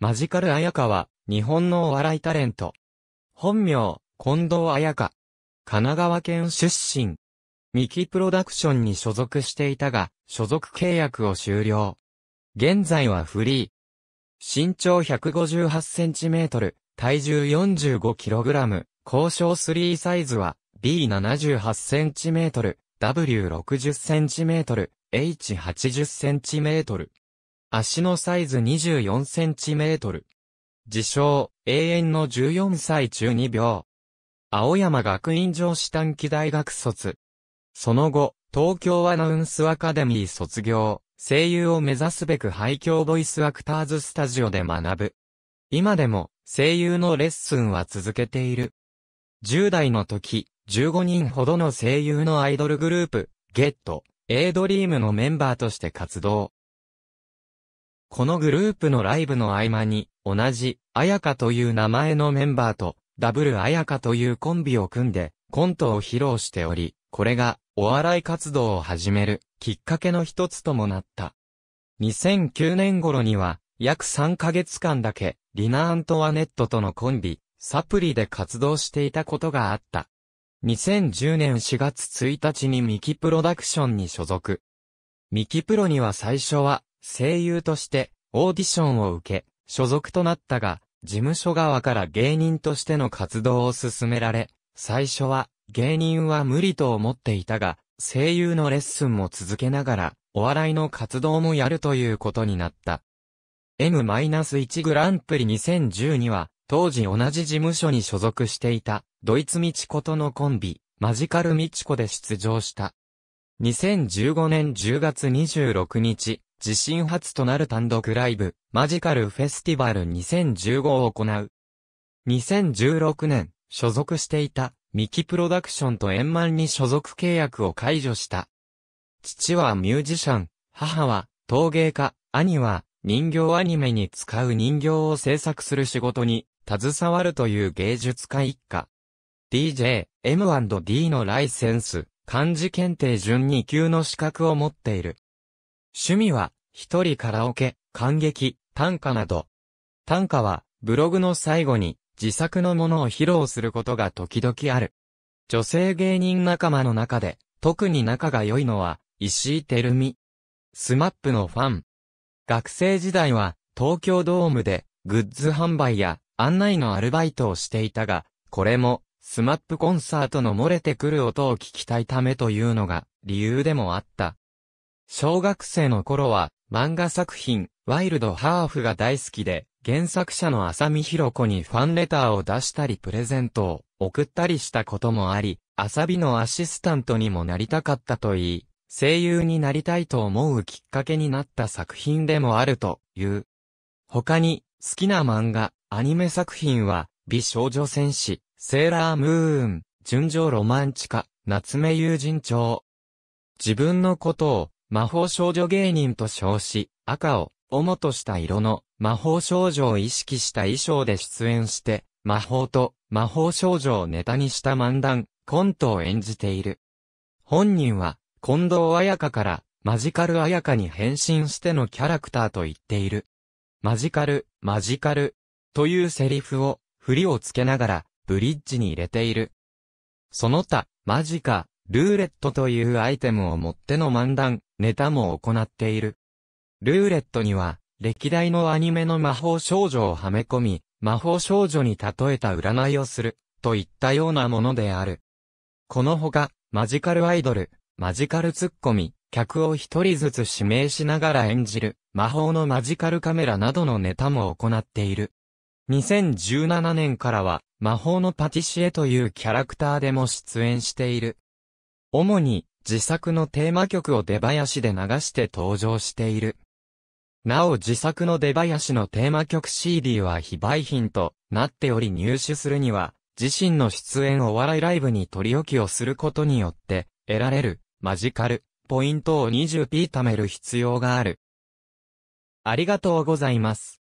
マジカル綾香は、日本のお笑いタレント。本名、近藤綾香。神奈川県出身。ミキプロダクションに所属していたが、所属契約を終了。現在はフリー。身長 158cm、体重 45kg、交渉3サイズは B78cm、W60cm、H80cm。足のサイズ24センチメートル。自称、永遠の14歳中2秒。青山学院上士短期大学卒。その後、東京アナウンスアカデミー卒業、声優を目指すべく廃墟ボイスアクターズスタジオで学ぶ。今でも、声優のレッスンは続けている。10代の時、15人ほどの声優のアイドルグループ、ゲット、エイドリームのメンバーとして活動。このグループのライブの合間に、同じ、あやかという名前のメンバーと、ダブルあやかというコンビを組んで、コントを披露しており、これが、お笑い活動を始める、きっかけの一つともなった。2009年頃には、約3ヶ月間だけ、リナ・アントワネットとのコンビ、サプリで活動していたことがあった。2010年4月1日にミキプロダクションに所属。ミキプロには最初は声優としてオーディションを受け、所属となったが、事務所側から芸人としての活動を進められ、最初は芸人は無理と思っていたが、声優のレッスンも続けながら、お笑いの活動もやるということになった。M-1 グランプリ2012は、当時同じ事務所に所属していた、ドイツミチコとのコンビ、マジカルミチコで出場した。2015年10月26日、自身初となる単独ライブ、マジカルフェスティバル2015を行う。2016年、所属していた、ミキプロダクションと円満に所属契約を解除した。父はミュージシャン、母は陶芸家、兄は人形アニメに使う人形を制作する仕事に携わるという芸術家一家。DJ、M&D のライセンス、漢字検定準2級の資格を持っている。趣味は一人カラオケ、感激、短歌など。短歌は、ブログの最後に、自作のものを披露することが時々ある。女性芸人仲間の中で、特に仲が良いのは、石井てるみ。スマップのファン。学生時代は、東京ドームで、グッズ販売や、案内のアルバイトをしていたが、これも、スマップコンサートの漏れてくる音を聞きたいためというのが、理由でもあった。小学生の頃は、漫画作品、ワイルドハーフが大好きで、原作者の浅見ろ子にファンレターを出したりプレゼントを送ったりしたこともあり、浅見のアシスタントにもなりたかったといい、声優になりたいと思うきっかけになった作品でもあるという。他に、好きな漫画、アニメ作品は、美少女戦士、セーラームーン、純情ロマンチカ、夏目友人帳。自分のことを魔法少女芸人と称し、赤を主とした色の魔法少女を意識した衣装で出演して、魔法と魔法少女をネタにした漫談、コントを演じている。本人は、近藤彩香からマジカル彩香に変身してのキャラクターと言っている。マジカル、マジカル、というセリフを、振りをつけながら、ブリッジに入れている。その他、マジカ、ルーレットというアイテムを持っての漫談、ネタも行っている。ルーレットには、歴代のアニメの魔法少女をはめ込み、魔法少女に例えた占いをする、といったようなものである。このほか、マジカルアイドル、マジカルツッコミ、客を一人ずつ指名しながら演じる、魔法のマジカルカメラなどのネタも行っている。2017年からは、魔法のパティシエというキャラクターでも出演している。主に、自作のテーマ曲を出囃子で流して登場している。なお自作の出囃子のテーマ曲 CD は非売品となっており入手するには、自身の出演お笑いライブに取り置きをすることによって、得られる、マジカル、ポイントを 20p 貯める必要がある。ありがとうございます。